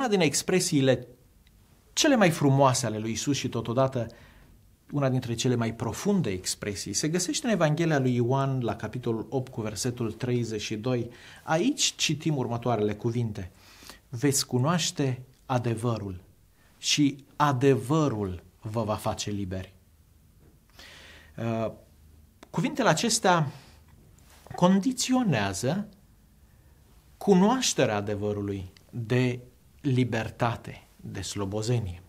una din expresiile cele mai frumoase ale lui Isus și totodată una dintre cele mai profunde expresii se găsește în Evanghelia lui Ioan la capitolul 8 cu versetul 32. Aici citim următoarele cuvinte. Veți cunoaște adevărul și adevărul vă va face liberi. Uh, cuvintele acestea condiționează cunoașterea adevărului de libertate de slobozenie.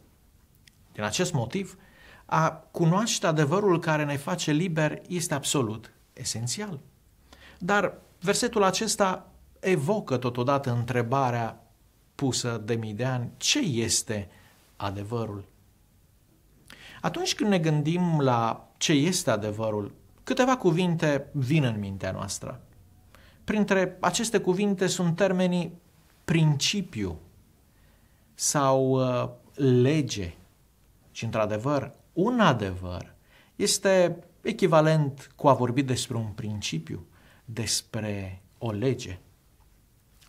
Din acest motiv, a cunoaște adevărul care ne face liber este absolut esențial. Dar versetul acesta evocă totodată întrebarea pusă de mii de ani, ce este adevărul? Atunci când ne gândim la ce este adevărul, câteva cuvinte vin în mintea noastră. Printre aceste cuvinte sunt termenii principiu sau uh, lege, ci într-adevăr, un adevăr este echivalent cu a vorbi despre un principiu, despre o lege.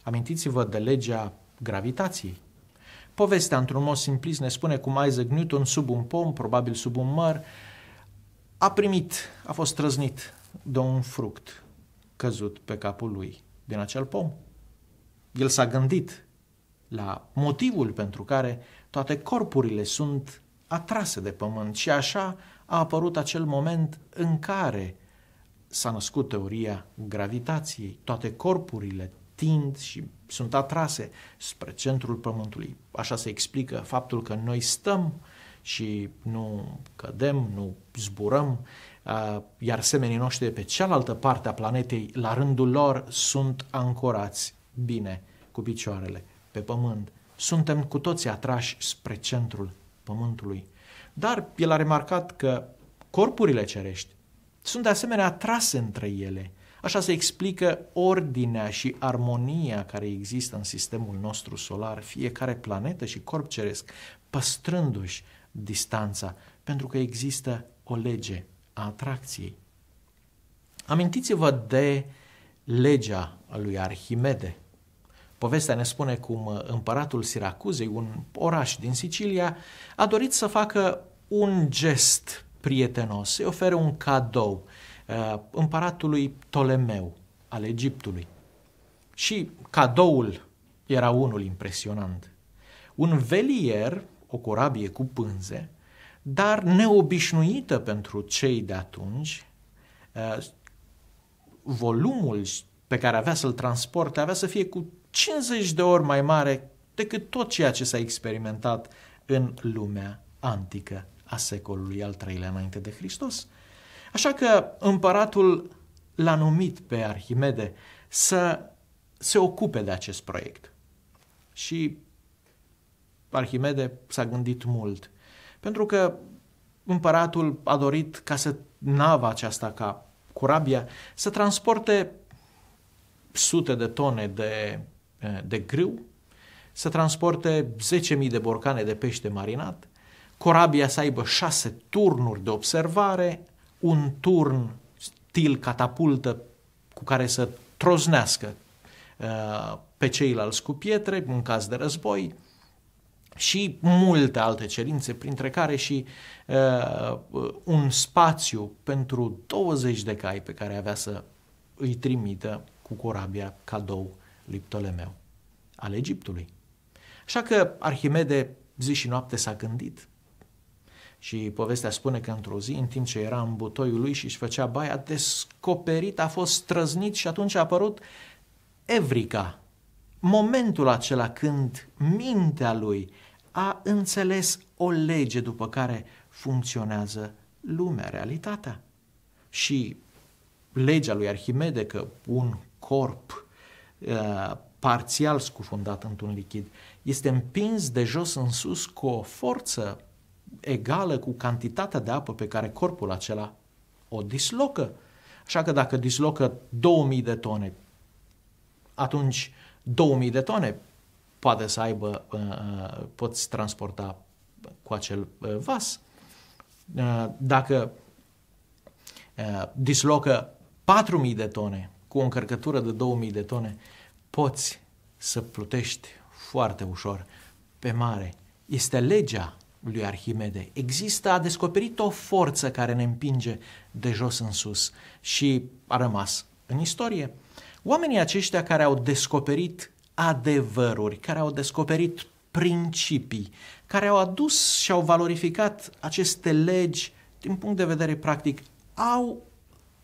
Amintiți-vă de legea gravitației. Povestea, într-un mod simplist, ne spune cum Isaac Newton, sub un pom, probabil sub un măr, a primit, a fost trăznit de un fruct căzut pe capul lui din acel pom. El s-a gândit la motivul pentru care toate corpurile sunt atrase de pământ și așa a apărut acel moment în care s-a născut teoria gravitației. Toate corpurile tind și sunt atrase spre centrul Pământului. Așa se explică faptul că noi stăm și nu cădem, nu zburăm, iar semenii noștri de pe cealaltă parte a planetei, la rândul lor, sunt ancorați bine cu picioarele pe pământ. Suntem cu toții atrași spre centrul pământului. Dar el a remarcat că corpurile cerești sunt de asemenea atrase între ele. Așa se explică ordinea și armonia care există în sistemul nostru solar, fiecare planetă și corp ceresc, păstrându-și distanța, pentru că există o lege a atracției. Amintiți-vă de legea lui Arhimede. Povestea ne spune cum uh, împăratul Siracuzei, un oraș din Sicilia, a dorit să facă un gest prietenos, să-i ofere un cadou uh, împăratului Ptolemeu al Egiptului. Și cadoul era unul impresionant. Un velier, o corabie cu pânze, dar neobișnuită pentru cei de atunci, uh, volumul pe care avea să-l transporte avea să fie cu 50 de ori mai mare decât tot ceea ce s-a experimentat în lumea antică a secolului al III-lea înainte de Hristos. Așa că împăratul l-a numit pe Arhimede să se ocupe de acest proiect. Și Arhimede s-a gândit mult, pentru că împăratul a dorit ca să nava aceasta, ca corabia, să transporte sute de tone de Eh, de grâu, să transporte 10.000 de borcane de pește marinat, corabia să aibă șase turnuri de observare, un turn stil catapultă cu care să troznească eh, pe ceilalți cu pietre în caz de război și multe alte cerințe, printre care și uh, un spațiu pentru 20 de cai pe care avea să îi trimită cu corabia cadou lui Ptolemeu, al Egiptului. Așa că Arhimede zi și noapte s-a gândit. Și povestea spune că într-o zi, în timp ce era în butoiul lui și își făcea baia, descoperit, a fost străznit și atunci a apărut Evrica, momentul acela când mintea lui a înțeles o lege după care funcționează lumea, realitatea. Și legea lui Arhimede că un corp Uh, parțial scufundat într-un lichid, este împins de jos în sus cu o forță egală cu cantitatea de apă pe care corpul acela o dislocă. Așa că dacă dislocă 2000 de tone, atunci 2000 de tone poate să aibă, uh, uh, poți transporta cu acel vas. dacă dislocă 4000 de tone, cu o încărcătură de 2000 de tone, poți să plutești foarte ușor pe mare. Este legea lui Arhimede. Există, a descoperit o forță care ne împinge de jos în sus și a rămas în istorie. Oamenii aceștia care au descoperit adevăruri, care au descoperit principii, care au adus și au valorificat aceste legi din punct de vedere practic, au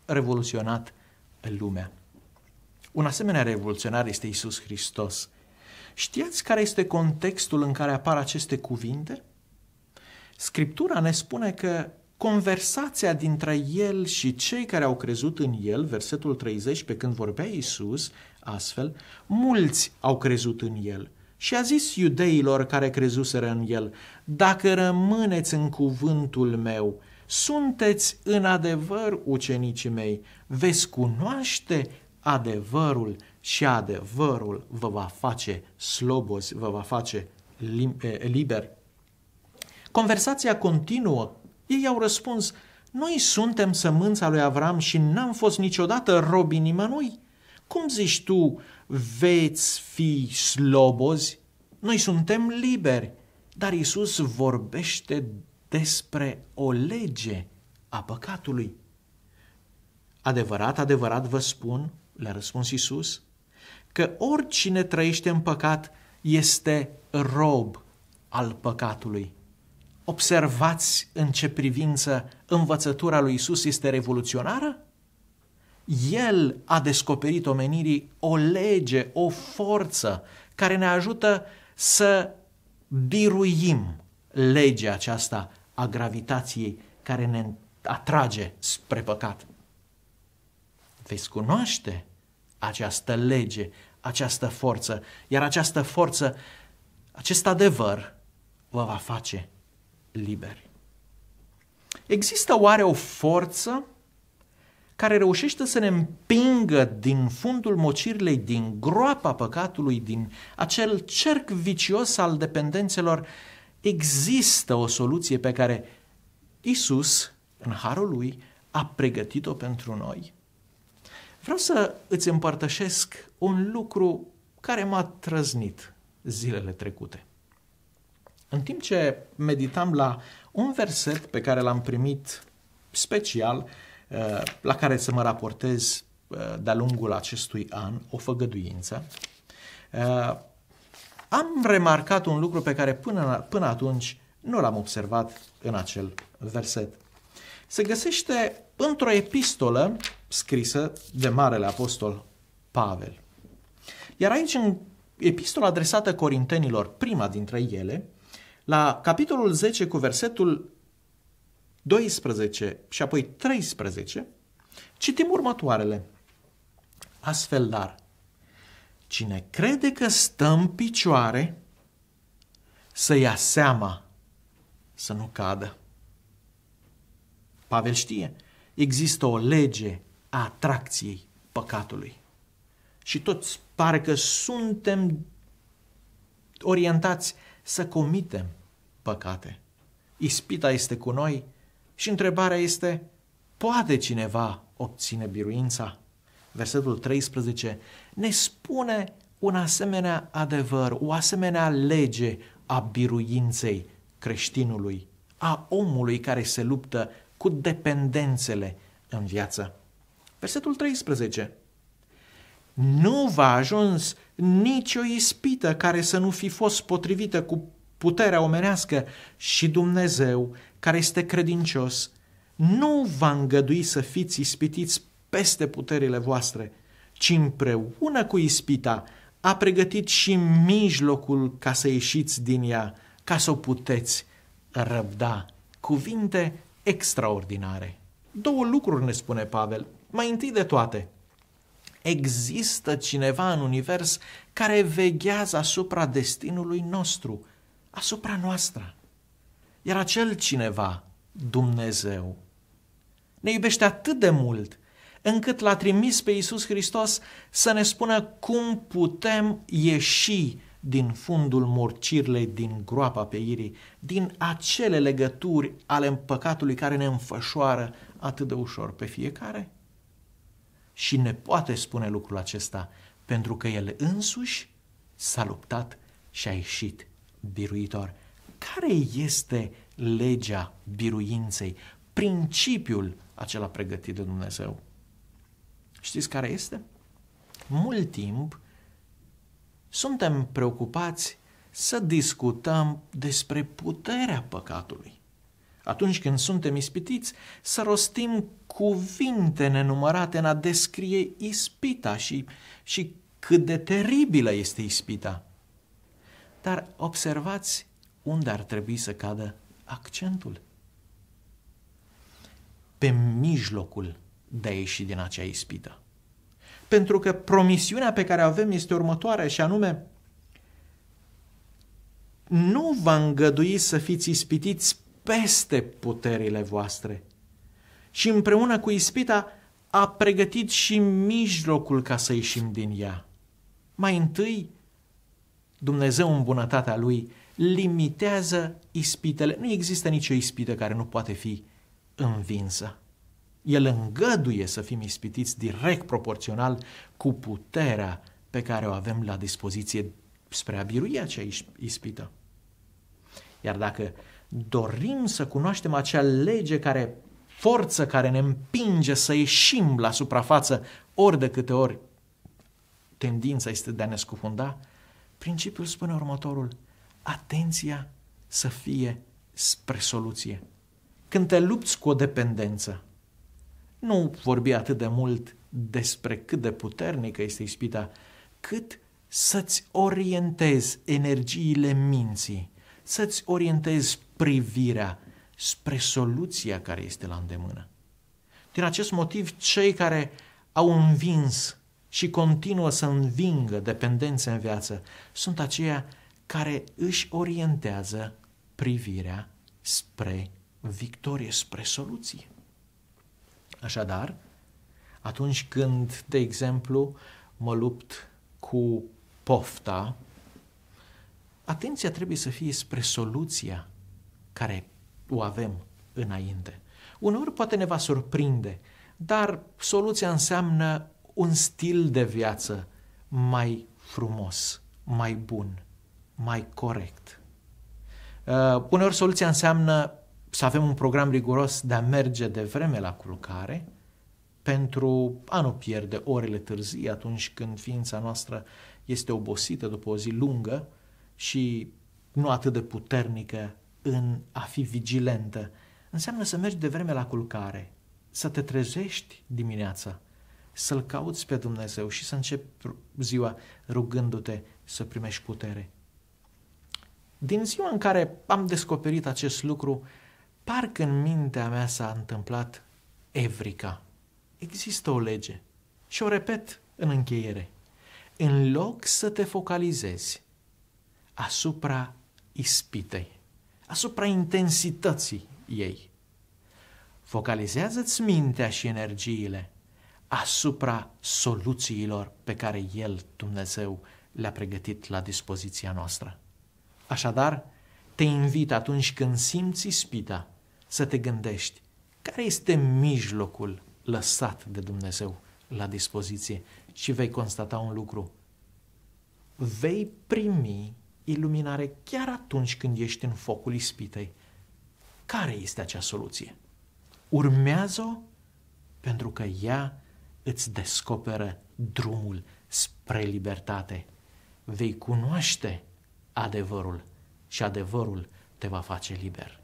revoluționat lumea. Un asemenea revoluționar este Isus Hristos. Știați care este contextul în care apar aceste cuvinte? Scriptura ne spune că conversația dintre el și cei care au crezut în el, versetul 30, pe când vorbea Isus, astfel, mulți au crezut în el. Și a zis iudeilor care crezuseră în el, dacă rămâneți în cuvântul meu, sunteți în adevăr ucenicii mei, veți cunoaște adevărul și adevărul vă va face slobozi, vă va face liber. Conversația continuă. Ei au răspuns, noi suntem sămânța lui Avram și n-am fost niciodată robi nimănui. Cum zici tu, veți fi slobozi? Noi suntem liberi. Dar Isus vorbește despre o lege a păcatului. Adevărat, adevărat vă spun, le-a răspuns Isus, că oricine trăiește în păcat este rob al păcatului. Observați în ce privință învățătura lui Isus este revoluționară? El a descoperit omenirii o lege, o forță care ne ajută să biruim legea aceasta a gravitației care ne atrage spre păcat. Veți cunoaște această lege, această forță, iar această forță, acest adevăr vă va face liberi. Există oare o forță care reușește să ne împingă din fundul mocirlei, din groapa păcatului, din acel cerc vicios al dependențelor, există o soluție pe care Isus, în harul lui, a pregătit-o pentru noi. Vreau să îți împărtășesc un lucru care m-a trăznit zilele trecute. În timp ce meditam la un verset pe care l-am primit special, uh, la care să mă raportez uh, de-a lungul acestui an, o făgăduință, uh, am remarcat un lucru pe care până, până atunci nu l-am observat în acel verset. Se găsește într-o epistolă scrisă de Marele Apostol Pavel. Iar aici, în epistola adresată corintenilor, prima dintre ele, la capitolul 10 cu versetul 12 și apoi 13, citim următoarele. Astfel, dar, cine crede că stă în picioare, să ia seama să nu cadă. Pavel știe există o lege a atracției păcatului. Și toți pare că suntem orientați să comitem păcate. Ispita este cu noi și întrebarea este, poate cineva obține biruința? Versetul 13 ne spune un asemenea adevăr, o asemenea lege a biruinței creștinului, a omului care se luptă cu dependențele în viață. Versetul 13. Nu v-a ajuns nicio ispită care să nu fi fost potrivită cu puterea omenească și Dumnezeu, care este credincios, nu va îngădui să fiți ispitiți peste puterile voastre, ci împreună cu ispita a pregătit și mijlocul ca să ieșiți din ea, ca să o puteți răbda. Cuvinte extraordinare. Două lucruri ne spune Pavel. Mai întâi de toate, există cineva în univers care veghează asupra destinului nostru, asupra noastră. Iar acel cineva, Dumnezeu, ne iubește atât de mult încât l-a trimis pe Iisus Hristos să ne spună cum putem ieși din fundul morcirlei, din groapa peirii, din acele legături ale împăcatului care ne înfășoară atât de ușor pe fiecare? Și ne poate spune lucrul acesta pentru că el însuși s-a luptat și a ieșit biruitor. Care este legea biruinței, principiul acela pregătit de Dumnezeu? Știți care este? Mult timp, suntem preocupați să discutăm despre puterea păcatului. Atunci când suntem ispitiți, să rostim cuvinte nenumărate în a descrie ispita și, și cât de teribilă este ispita. Dar observați unde ar trebui să cadă accentul. Pe mijlocul de a ieși din acea ispită pentru că promisiunea pe care o avem este următoarea și anume nu va îngădui să fiți ispitiți peste puterile voastre. Și împreună cu ispita a pregătit și mijlocul ca să ieșim din ea. Mai întâi, Dumnezeu în bunătatea Lui limitează ispitele. Nu există nicio ispită care nu poate fi învinsă. El îngăduie să fim ispitiți direct proporțional cu puterea pe care o avem la dispoziție spre a birui acea ispită. Iar dacă dorim să cunoaștem acea lege care forță care ne împinge să ieșim la suprafață ori de câte ori tendința este de a ne scufunda, principiul spune următorul, atenția să fie spre soluție. Când te lupți cu o dependență, nu vorbi atât de mult despre cât de puternică este ispita, cât să-ți orientezi energiile minții, să-ți orientezi privirea spre soluția care este la îndemână. Din acest motiv, cei care au învins și continuă să învingă dependențe în viață sunt aceia care își orientează privirea spre victorie, spre soluție. Așadar, atunci când, de exemplu, mă lupt cu pofta, atenția trebuie să fie spre soluția care o avem înainte. Uneori poate ne va surprinde, dar soluția înseamnă un stil de viață mai frumos, mai bun, mai corect. Uh, uneori soluția înseamnă să avem un program riguros de a merge de vreme la culcare pentru a nu pierde orele târzii atunci când ființa noastră este obosită după o zi lungă și nu atât de puternică în a fi vigilentă. Înseamnă să mergi de vreme la culcare, să te trezești dimineața, să-L cauți pe Dumnezeu și să începi ziua rugându-te să primești putere. Din ziua în care am descoperit acest lucru, parcă în mintea mea s-a întâmplat evrica. Există o lege și o repet în încheiere. În loc să te focalizezi asupra ispitei, asupra intensității ei, focalizează-ți mintea și energiile asupra soluțiilor pe care El, Dumnezeu, le-a pregătit la dispoziția noastră. Așadar, te invit atunci când simți ispita să te gândești care este mijlocul lăsat de Dumnezeu la dispoziție și vei constata un lucru. Vei primi iluminare chiar atunci când ești în focul ispitei. Care este acea soluție? Urmează-o pentru că ea îți descoperă drumul spre libertate. Vei cunoaște adevărul și adevărul te va face liber.